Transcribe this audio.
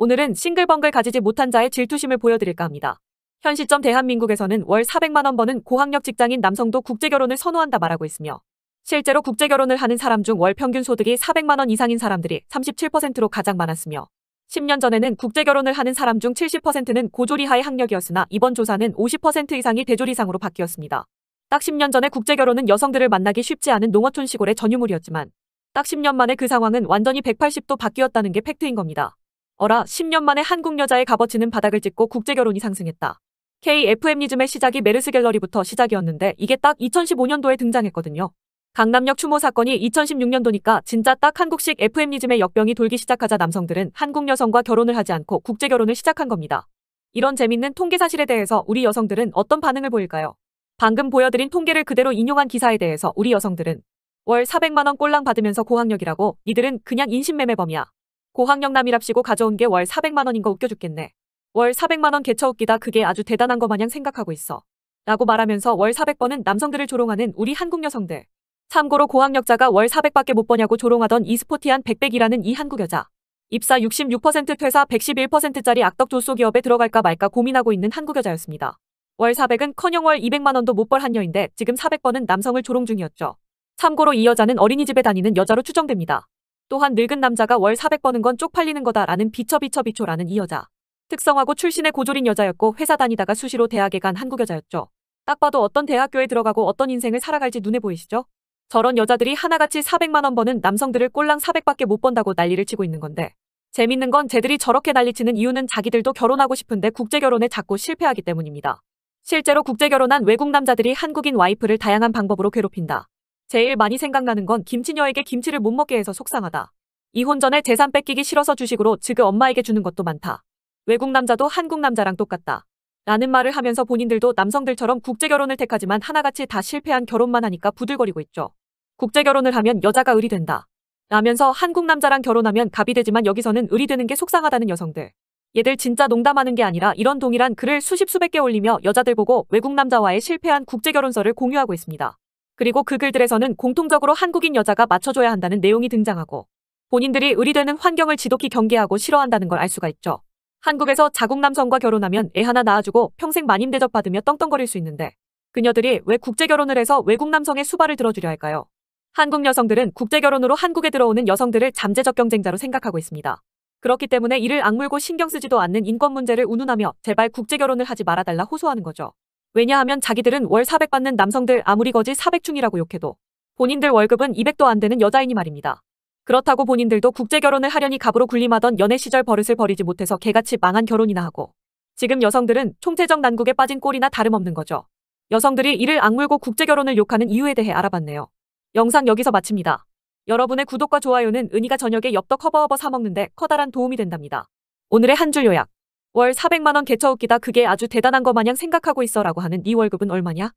오늘은 싱글벙글 가지지 못한 자의 질투심을 보여드릴까 합니다. 현 시점 대한민국에서는 월 400만 원 버는 고학력 직장인 남성도 국제결혼을 선호한다 말하고 있으며 실제로 국제결혼을 하는 사람 중 월 평균 소득이 400만 원 이상인 사람들이 37%로 가장 많았으며 10년 전에는 국제결혼을 하는 사람 중 70%는 고조리하의 학력이었으나 이번 조사는 50% 이상이 대조리상으로 바뀌었습니다. 딱 10년 전에 국제결혼은 여성들을 만나기 쉽지 않은 농어촌 시골의 전유물이었지만 딱 10년 만에 그 상황은 완전히 180도 바뀌었다는 게 팩트인 겁니다. 어라 10년 만에 한국 여자의 값어치는 바닥을 찍고 국제 결혼이 상승했다. KFM니즘의 시작이 메르스 갤러리부터 시작이었는데 이게 딱 2015년도에 등장했거든요. 강남역 추모 사건이 2016년도니까 진짜 딱 한국식 FM니즘의 역병이 돌기 시작하자 남성들은 한국 여성과 결혼을 하지 않고 국제 결혼을 시작한 겁니다. 이런 재밌는 통계 사실에 대해서 우리 여성들은 어떤 반응을 보일까요? 방금 보여드린 통계를 그대로 인용한 기사에 대해서 우리 여성들은 월 400만원 꼴랑 받으면서 고학력이라고 이들은 그냥 인신매매범이야. 고학력남이랍시고 가져온 게 월 400만원인 거 웃겨 죽겠네. 월 400만원 개쳐 웃기다 그게 아주 대단한 거 마냥 생각하고 있어. 라고 말하면서 월 400번은 남성들을 조롱하는 우리 한국 여성들. 참고로 고학력자가 월 400밖에 못 버냐고 조롱하던 이스포티한 백백이라는 이 한국 여자. 입사 66% 퇴사 111%짜리 악덕 조소 기업에 들어갈까 말까 고민하고 있는 한국 여자였습니다. 월 400은 커녕 월 200만원도 못 벌 한여인데 지금 400번은 남성을 조롱 중이었죠. 참고로 이 여자는 어린이집에 다니는 여자로 추정됩니다. 또한 늙은 남자가 월 400버는 건 쪽팔리는 거다라는 비처비처비초라는 이 여자. 특성화고 출신의 고졸인 여자였고 회사 다니다가 수시로 대학에 간 한국 여자였죠. 딱 봐도 어떤 대학교에 들어가고 어떤 인생을 살아갈지 눈에 보이시죠? 저런 여자들이 하나같이 400만 원 버는 남성들을 꼴랑 400밖에 못 번다고 난리를 치고 있는 건데 재밌는 건 쟤들이 저렇게 난리치는 이유는 자기들도 결혼하고 싶은데 국제결혼에 자꾸 실패하기 때문입니다. 실제로 국제결혼한 외국 남자들이 한국인 와이프를 다양한 방법으로 괴롭힌다. 제일 많이 생각나는 건 김치녀에게 김치를 못 먹게 해서 속상하다. 이혼 전에 재산 뺏기기 싫어서 주식으로 지그 엄마에게 주는 것도 많다. 외국 남자도 한국 남자랑 똑같다. 라는 말을 하면서 본인들도 남성들처럼 국제결혼을 택하지만 하나같이 다 실패한 결혼만 하니까 부들거리고 있죠. 국제결혼을 하면 여자가 을이 된다. 라면서 한국 남자랑 결혼하면 갑이 되지만 여기서는 을이 되는 게 속상하다는 여성들. 얘들 진짜 농담하는 게 아니라 이런 동일한 글을 수십 수백 개 올리며 여자들 보고 외국 남자와의 실패한 국제결혼설을 공유하고 있습니다. 그리고 그 글들에서는 공통적으로 한국인 여자가 맞춰줘야 한다는 내용이 등장하고 본인들이 의리되는 환경을 지독히 경계하고 싫어한다는 걸 알 수가 있죠. 한국에서 자국 남성과 결혼하면 애 하나 낳아주고 평생 만임 대접받으며 떵떵거릴 수 있는데 그녀들이 왜 국제 결혼을 해서 외국 남성의 수발을 들어주려 할까요? 한국 여성들은 국제 결혼으로 한국에 들어오는 여성들을 잠재적 경쟁자로 생각하고 있습니다. 그렇기 때문에 이를 악물고 신경 쓰지도 않는 인권 문제를 운운하며 제발 국제 결혼을 하지 말아달라 호소하는 거죠. 왜냐하면 자기들은 월 400 받는 남성들 아무리 거지 400충이라고 욕해도 본인들 월급은 200도 안 되는 여자이니 말입니다. 그렇다고 본인들도 국제 결혼을 하려니 갑으로 군림하던 연애 시절 버릇을 버리지 못해서 개같이 망한 결혼이나 하고 지금 여성들은 총체적 난국에 빠진 꼴이나 다름없는 거죠. 여성들이 이를 악물고 국제 결혼을 욕하는 이유에 대해 알아봤네요. 영상 여기서 마칩니다. 여러분의 구독과 좋아요는 은희가 저녁에 엽떡 허버허버 사먹는데 커다란 도움이 된답니다. 오늘의 한 줄 요약 월 400만원 개쳐웃기다 그게 아주 대단한 거 마냥 생각하고 있어라고 하는 네 월급은 얼마냐?